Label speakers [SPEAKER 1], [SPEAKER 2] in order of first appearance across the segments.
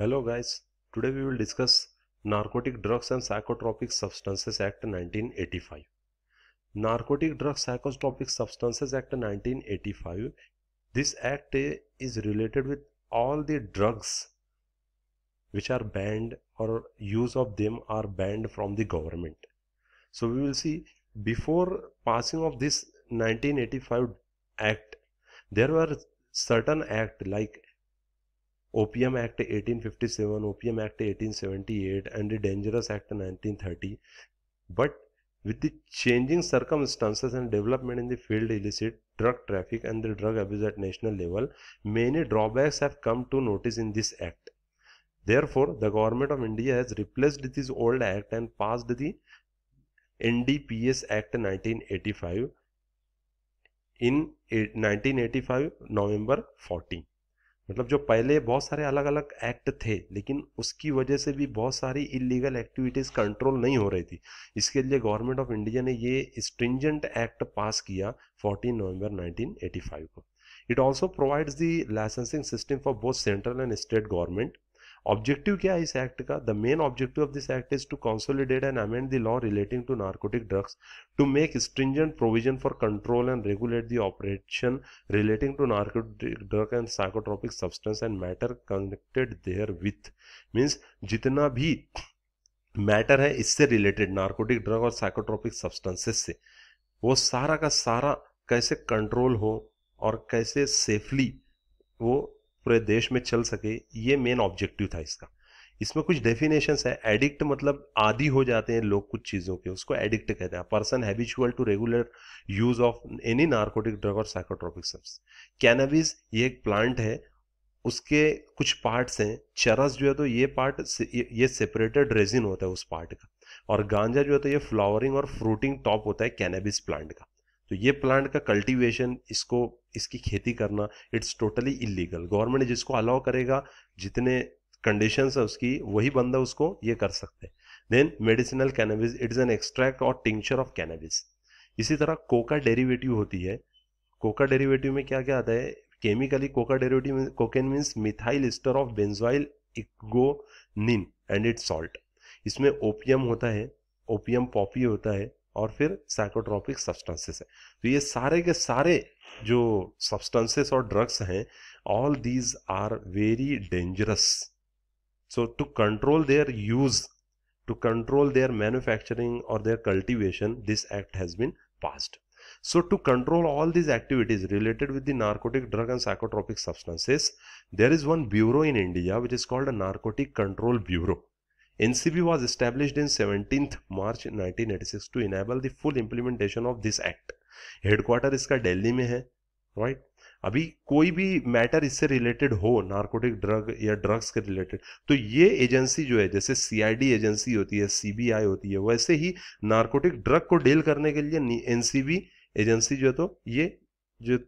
[SPEAKER 1] Hello guys, today we will discuss Narcotic Drugs and Psychotropic Substances Act 1985. Narcotic Drugs Psychotropic Substances Act 1985. This act eh, is related with all the drugs which are banned or use of them are banned from the government. So we will see before passing of this 1985 act there were certain act like Opium Act 1857, Opium Act 1878 and the Dangerous Act 1930. But with the changing circumstances and development in the field illicit drug traffic and the drug abuse at national level, many drawbacks have come to notice in this act. Therefore, the government of India has replaced this old act and passed the NDPS Act 1985 in 1985 November 14. मतलब जो पहले बहुत सारे अलग अलग act थे लेकिन उसकी वजह से भी बहुत सारी इलीगल एक्टिविटीज़ कंट्रोल नहीं हो रही थी इसके लिए गवर्नमेंट ऑफ इंडिया ने ये स्ट्रिंजेंट एक्ट पास किया 14 नवंबर 1985 को it also provides the licensing system for both central and state government objective क्या है इस एक्ट का the main objective of this act is to consolidate and amend the law relating to narcotic drugs to make stringent provision for control and regulate the operation relating to narcotic drug and psychotropic substance and matter connected therewith means जितना भी matter है इससे related narcotic drug और psychotropic substances से वो सारा का सारा कैसे कंट्रोल हो और कैसे सेफली वो पूरे देश में चल सके ये मेन ऑब्जेक्टिव था इसका इसमें कुछ डेफिनेशन है एडिक्ट मतलब आदि हो जाते हैं लोग कुछ चीज़ों के उसको एडिक्ट कहते हैं person habitual to regular use of any narcotic drug और साइकोट्रॉपिक सब्स कैनबिस ये एक प्लांट है उसके कुछ पार्ट्स हैं चरस जो है तो ये पार्ट ये सेपरेटेड रेजिन होता है उस पार्ट का और गांजा जो है तो ये फ्लावरिंग और फ्रूटिंग टॉप होता है कैनबिस प्लांट का तो ये प्लांट का कल्टीवेशन इसको इसकी खेती करना इट्स टोटली इलीगल गवर्नमेंट जिसको अलाउ करेगा जितने कंडीशंस है उसकी वही बंदा उसको ये कर सकते हैं then medicinal it it's an extract और टिंक्चर ऑफ कैनबिस इसी तरह कोका डेरिवेटिव होती है कोका डेरिवेटिव में क्या क्या आता है chemically coca derivative cocaine means methyl ester of ecgonine and its salt इसमें ओपियम होता है ओपियम पॉपी होता है और फिर साइकोट्रॉपिक सब्सटेंसेस है तो ये सारे के सारे जो सब्सटेंसेस और ड्रग्स हैं all these are very dangerous so to control their use to control their manufacturing और their cultivation this act has been passed so to control all these activities related with the narcotic drug and psychotropic substances there is one bureau in India which is called a narcotic control bureau NCB was established in 17th March 1986 to enable the full implementation of this act headquarter इसका दिल्ली में है right right? अभी कोई भी matter इससे related हो narcotic drug या drugs के रिलेटेड तो ये एजेंसी जो है जैसे सीआईडी एजेंसी होती है सीबीआई होती है वैसे ही नार्कोटिक ड्रग को डील करने के लिए एनसीबी एजेंसी जो है तो ये जो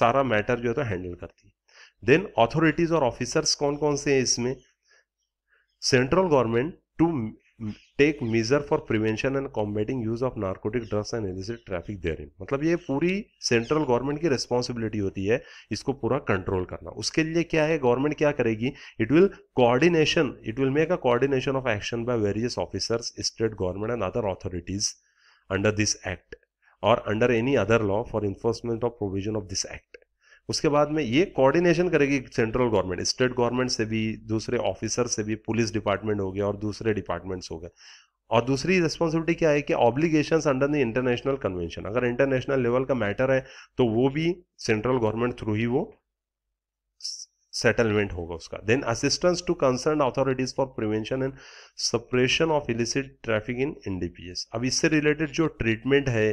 [SPEAKER 1] सारा मैटर जो है तो हैंडल करती है देन ऑथोरिटीज और ऑफिसर्स कौन कौन से हैं इसमें central government to take measure for prevention and combating use of narcotic drugs and illicit traffic in मतलब ये पूरी सेंट्रल गवर्नमेंट की रिस्पॉन्सिबिलिटी होती है इसको पूरा कंट्रोल करना उसके लिए क्या है गवर्नमेंट क्या करेगी it will coordination it will make a coordination of action by various officers state government and other authorities under this act और under any other law for enforcement of provision of this act उसके बाद में ये coordination करेगी central government state government से भी दूसरे officer से भी पुलिस डिपार्टमेंट हो गया और दूसरे डिपार्टमेंट्स हो गए और दूसरी रिस्पॉन्सिबिलिटी क्या है कि obligation under the international convention अगर इंटरनेशनल लेवल का मैटर है तो वो भी सेंट्रल गवर्नमेंट थ्रू ही वो सेटलमेंट होगा उसका then assistance to concern authorities for prevention and suppression of illicit traffic in NDPS अब इससे रिलेटेड जो ट्रीटमेंट है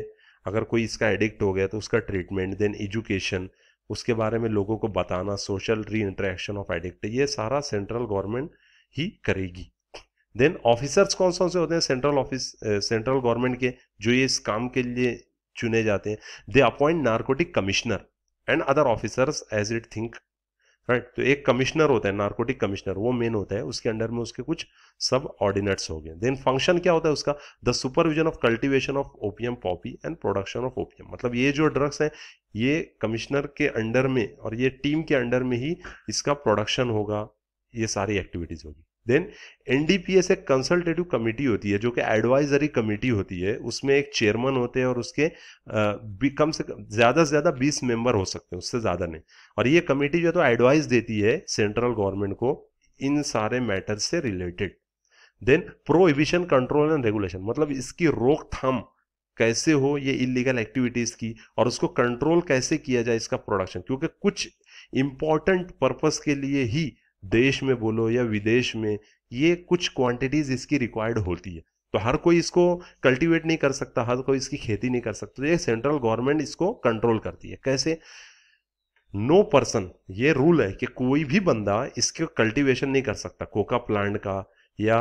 [SPEAKER 1] अगर कोई इसका एडिक्ट हो गया तो उसका ट्रीटमेंट देन एजुकेशन उसके बारे में लोगों को बताना सोशल री इंटरेक्शन ऑफ एडिक्ट ये सारा सेंट्रल गवर्नमेंट ही करेगी देन ऑफिसर्स कौन कौन से होते हैं सेंट्रल ऑफिस सेंट्रल गवर्नमेंट के जो ये इस काम के लिए चुने जाते हैं they appoint narcotic commissioner and other officers as it think right तो एक कमिश्नर होता है नार्कोटिक कमिश्नर वो मेन होता है उसके अंडर में उसके कुछ सब ऑर्डिनेट्स हो गए देन फंक्शन क्या होता है उसका the supervision of cultivation of opium poppy and production of opium मतलब ये जो ड्रग्स है ये कमिश्नर के अंडर में और ये टीम के अंडर में ही इसका प्रोडक्शन होगा ये सारी एक्टिविटीज होगी देन एनडीपीएस एक कंसल्टेटिव कमेटी होती है जो कि एडवाइजरी कमेटी होती है उसमें एक चेयरमैन होते हैं और उसके कम से कम ज़्यादा से ज़्यादा बीस मेंबर हो सकते हैं उससे ज़्यादा नहीं और ये कमेटी जो है तो एडवाइस देती है सेंट्रल गवर्नमेंट को इन सारे मैटर्स से related then prohibition control and regulation मतलब इसकी रोकथाम कैसे हो ये इलीगल एक्टिविटीज़ की और उसको कंट्रोल कैसे किया जाए इसका प्रोडक्शन क्योंकि कुछ इंपॉर्टेंट पर्पस के लिए ही देश में बोलो या विदेश में ये कुछ क्वांटिटीज इसकी रिक्वायर्ड होती है तो हर कोई इसको कल्टीवेट नहीं कर सकता हर कोई इसकी खेती नहीं कर सकता तो ये सेंट्रल गवर्नमेंट इसको कंट्रोल करती है कैसे नो no पर्सन ये रूल है कि कोई भी बंदा इसके कल्टीवेशन नहीं कर सकता कोका प्लांट का या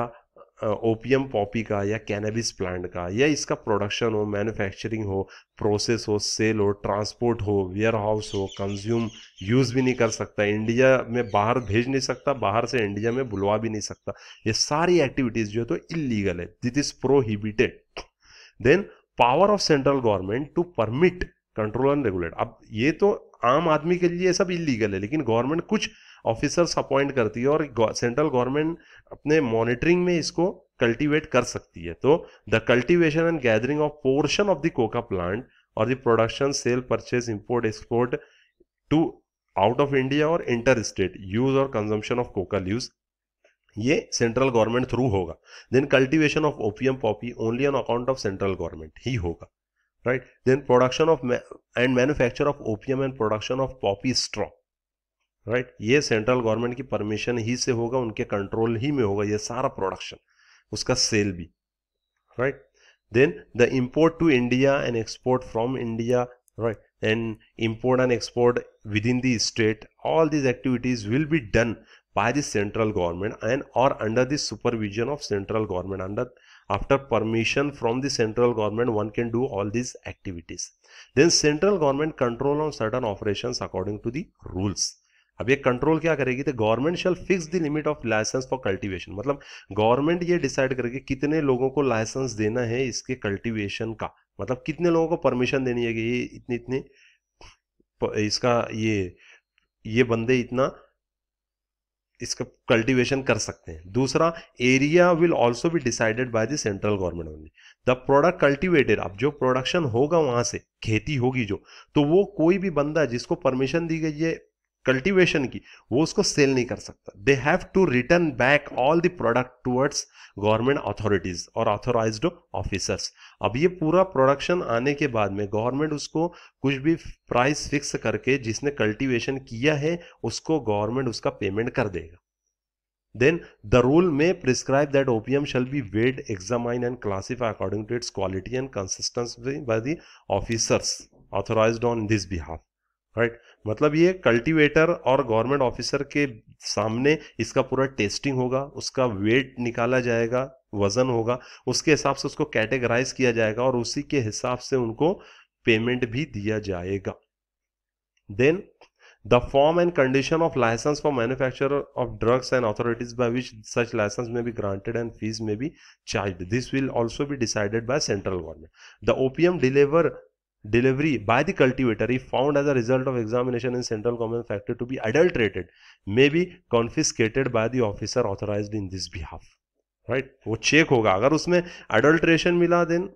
[SPEAKER 1] ओपियम पॉपी का या कैनबिस प्लांट का या इसका प्रोडक्शन हो मैन्युफैक्चरिंग हो प्रोसेस हो सेल हो ट्रांसपोर्ट हो वेयर हाउस हो कंज्यूम यूज़ भी नहीं कर सकता इंडिया में बाहर भेज नहीं सकता बाहर से इंडिया में बुलवा भी नहीं सकता ये सारी एक्टिविटीज़ जो है तो इलीगल है that is prohibited then power of central government to permit control and regulate अब ये तो आम आदमी के लिए सब इलीगल है लेकिन गवर्नमेंट कुछ ऑफिसर्स अपॉइंट करती है और सेंट्रल गवर्नमेंट अपने मॉनिटरिंग में इसको कल्टीवेट कर सकती है तो the cultivation and gathering of portion of the coca plant और the production sale purchase import export to out of India और इंटर स्टेट यूज और कंजम्पशन ऑफ कोका लीव्स ये सेंट्रल गवर्नमेंट थ्रू होगा then cultivation of opium poppy only on account of central government ही होगा right then production of and manufacture of opium and production of poppy straw right ये central government की permission ही से होगा उनके control ही में होगा ये सारा प्रोडक्शन उसका सेल भी right then the import to India and export from India right and import and export within the state all these activities will be done by the central government and और under the supervision of central government under after permission from the central government one can do all these activities then central government control on certain operation according to the rules अब ये control क्या करेगी तो government shall fix the limit of licence for cultivation मतलब government ये decide करेगी कितने लोगों को लाइसेंस देना है इसके कल्टीवेशन का मतलब कितने लोगों को परमिशन देनी है कि ये इतने इतने इसका ये ये बंदे इतना इसका कल्टीवेशन कर सकते हैं दूसरा area will also be decided by the central government only the product cultivated अब जो प्रोडक्शन होगा वहां से खेती होगी जो तो वो कोई भी बंदा जिसको परमिशन दी गई है कल्टिवेशन की वो उसको सेल नहीं कर सकता they have to return back all the product towards government authorities और ऑथोराइज ऑफिसर्स अब ये पूरा प्रोडक्शन आने के बाद में गवर्नमेंट उसको कुछ भी प्राइस फिक्स करके जिसने कल्टिवेशन किया है उसको गवर्नमेंट उसका पेमेंट कर देगा देन द रूल में prescribe that opium shall be weighed examine and classify according to its quality and consistence by the officers authorise on this behalf right मतलब ये कल्टीवेटर और गवर्नमेंट ऑफिसर के सामने इसका पूरा टेस्टिंग होगा उसका वेट निकाला जाएगा वजन होगा उसके हिसाब से उसको कैटेगराइज किया जाएगा और उसी के हिसाब से उनको पेमेंट भी दिया जाएगा then the form and condition of licence for manufacture of drugs and authorities by which such licence may be granted and fees may be charge this will also be decided by central government the opium deliver delivery by the cultivator if found as a result of examination in central common factory to be adulterated may be confiscated by the officer authorized in this behalf right वो check होगा अगर उसमें adulteration मिला then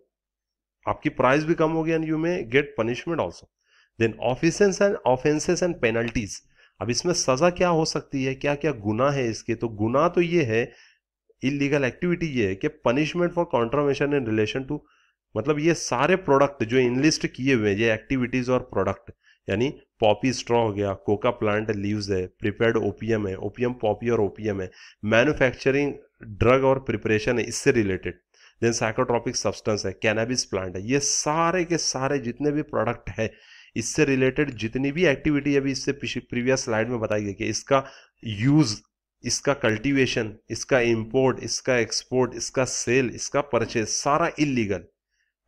[SPEAKER 1] आपकी price भी कम होगी and you may get punishment also then offences and offences and penalties अब इसमें सजा क्या हो सकती है क्या क्या गुना है इसके तो गुना तो ये है इलीगल एक्टिविटी ये है कि punishment for contravention in relation to मतलब ये सारे प्रोडक्ट जो इनलिस्ट किए हुए हैं ये एक्टिविटीज और प्रोडक्ट यानी पॉपी स्ट्रॉ हो गया कोका प्लांट लीव्स है प्रिपेयर्ड ओपीएम है ओपीएम पॉपी और ओपीएम है मैन्युफैक्चरिंग ड्रग और प्रिपरेशन है इससे रिलेटेड देन साइकोट्रॉपिक सब्सटेंस है कैनाबिस प्लांट है ये सारे के सारे जितने भी प्रोडक्ट है इससे रिलेटेड जितनी भी एक्टिविटी अभी इससे प्रीवियस स्लाइड में बताई गई कि इसका यूज इसका कल्टीवेशन इसका इंपोर्ट इसका एक्सपोर्ट इसका सेल इसका परचेज सारा इलीगल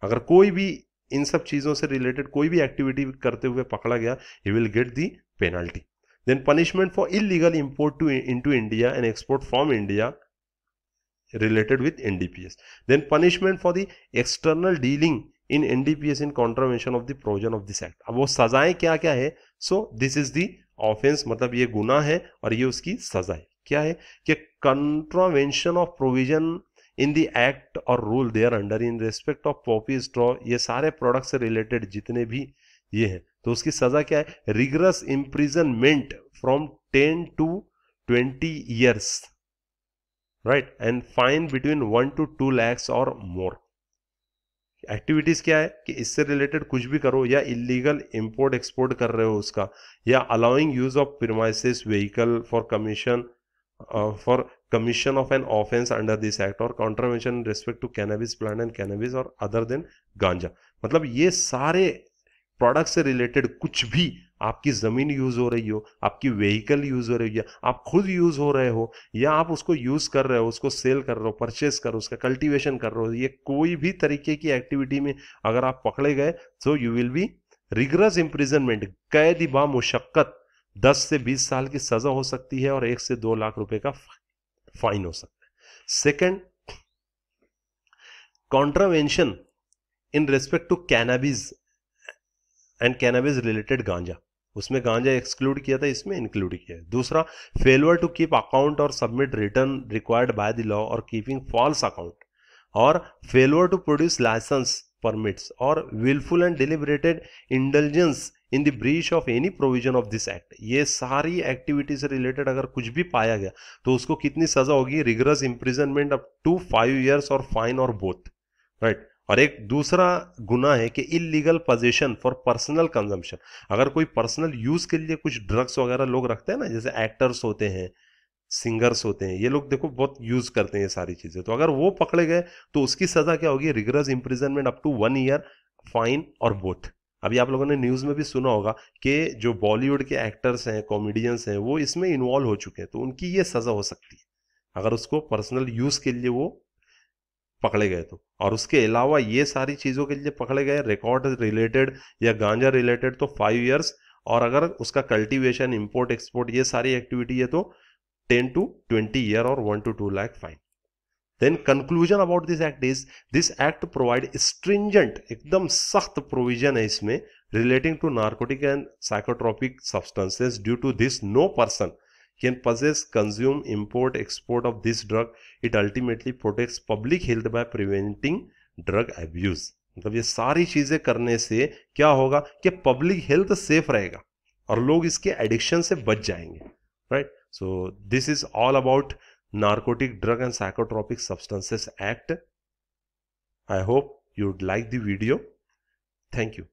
[SPEAKER 1] अगर कोई भी इन सब चीज़ों से रिलेटेड कोई भी एक्टिविटी करते हुए पकड़ा गया you will get the penalty then punishment for illegal import to into India and export from India related with NDPS then punishment for the external dealing in NDPS in contravention of the provision of this act अब वो सजाएं क्या क्या है so this is the offence मतलब ये गुना है और ये उसकी सजा है क्या है कि contravention of provision in the act और rule thereunder in respect of poppy straw ये सारे प्रोडक्ट से रिलेटेड जितने भी ये हैं तो उसकी सजा क्या है rigorous imprisonment from ten to twenty years right and fine between one to two lakhs और मोर एक्टिविटीज क्या है कि इससे रिलेटेड कुछ भी करो या इलीगल इंपोर्ट एक्सपोर्ट कर रहे हो उसका या allowing use of premises vehicle for commission for commission of an offence under this act और contravention respect to to plant and and और अदर देन गांजा मतलब ये सारे प्रोडक्ट से रिलेटेड कुछ भी आपकी ज़मीन यूज़ हो रही हो आपकी व्हीकल यूज़ हो रही हो आप खुद यूज़ हो रहे हो या आप उसको यूज़ कर रहे हो उसको सेल कर रहे हो परचेस कर रहे हो उसका कल्टीवेशन कर रहे हो ये कोई भी तरीके की एक्टिविटी में अगर आप पकड़े गए तो you will be rigorous imprisonment कैदी बा मुशक्क़त दस से बीस साल की सज़ा हो सकती है और एक से दो लाख रुपए का फाइन हो सकता है second contravention in respect to cannabis and cannabis related ganja उसमें गांजा एक्सक्लूड किया था इसमें इंक्लूड किया है दूसरा फेलवर टू कीप अकाउंट और submit return required by the law और कीपिंग फॉल्स अकाउंट और failure to produce licence permits और wilful and deliberated intelligence in the breach of any provision of this act ये सारी activity से related अगर कुछ भी पाया गया तो उसको कितनी सजा होगी rigorous imprisonment up to five years और फाइन और बोथ राइट और एक दूसरा गुना है कि illegal possession for personal consumption अगर कोई पर्सनल यूज के लिए कुछ ड्रग्स वगैरह लोग रखते हैं ना जैसे एक्टर्स होते हैं सिंगर्स होते हैं ये लोग देखो बहुत यूज करते हैं ये सारी चीजें तो अगर वो पकड़े गए तो उसकी सजा क्या होगी rigorous imprisonment up to one year fine और बोथ अभी आप लोगों ने न्यूज़ में भी सुना होगा कि जो बॉलीवुड के एक्टर्स हैं कॉमेडियंस हैं वो इसमें इन्वॉल्व हो चुके हैं तो उनकी ये सज़ा हो सकती है अगर उसको पर्सनल यूज़ के लिए वो पकड़े गए तो और उसके अलावा ये सारी चीज़ों के लिए पकड़े गए रिकॉर्ड रिलेटेड या गांजा रिलेटेड तो फाइव ईयर्स और अगर उसका कल्टीवेशन इम्पोर्ट एक्सपोर्ट ये सारी एक्टिविटी है तो टेन टू ट्वेंटी ईयर और one to two lakh fine then conclusion about this act is this act provide stringent एकदम सख्त प्रोविजन है इसमें relating to narcotic and psychotropic substances due to this no person can possess consume import export of this drug it ultimately protect public health by preventing drug abuse मतलब ये सारी चीजें करने से क्या होगा कि पब्लिक हेल्थ सेफ रहेगा और लोग इसके एडिक्शन से बच जाएंगे right so this is all about Narcotic Drug and Psychotropic Substances Act. I hope you'd like the video. Thank you.